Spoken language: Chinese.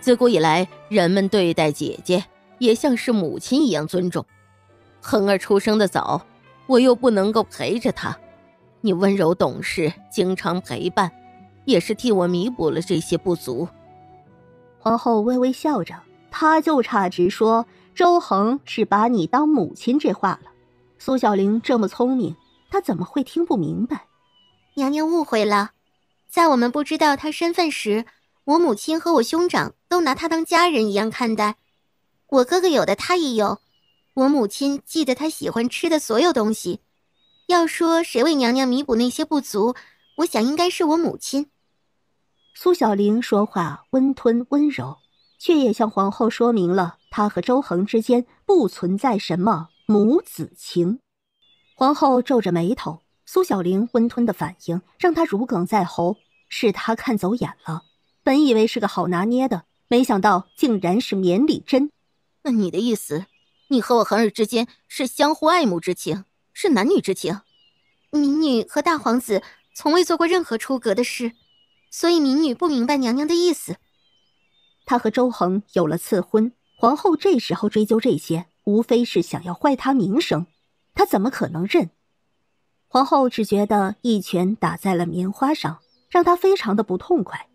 自古以来，人们对待姐姐也像是母亲一样尊重。恒儿出生的早，我又不能够陪着他，你温柔懂事，经常陪伴，也是替我弥补了这些不足。皇后微微笑着，她就差直说周恒是把你当母亲这话了。苏小玲这么聪明，她怎么会听不明白？娘娘误会了，在我们不知道她身份时。我母亲和我兄长都拿他当家人一样看待，我哥哥有的他也有，我母亲记得他喜欢吃的所有东西。要说谁为娘娘弥补那些不足，我想应该是我母亲。苏小玲说话温吞温柔，却也向皇后说明了她和周恒之间不存在什么母子情。皇后皱着眉头，苏小玲温吞的反应让她如鲠在喉，是她看走眼了。本以为是个好拿捏的，没想到竟然是绵里针。那你的意思，你和我恒儿之间是相互爱慕之情，是男女之情？民女和大皇子从未做过任何出格的事，所以民女不明白娘娘的意思。他和周恒有了赐婚，皇后这时候追究这些，无非是想要坏他名声，他怎么可能认？皇后只觉得一拳打在了棉花上，让她非常的不痛快。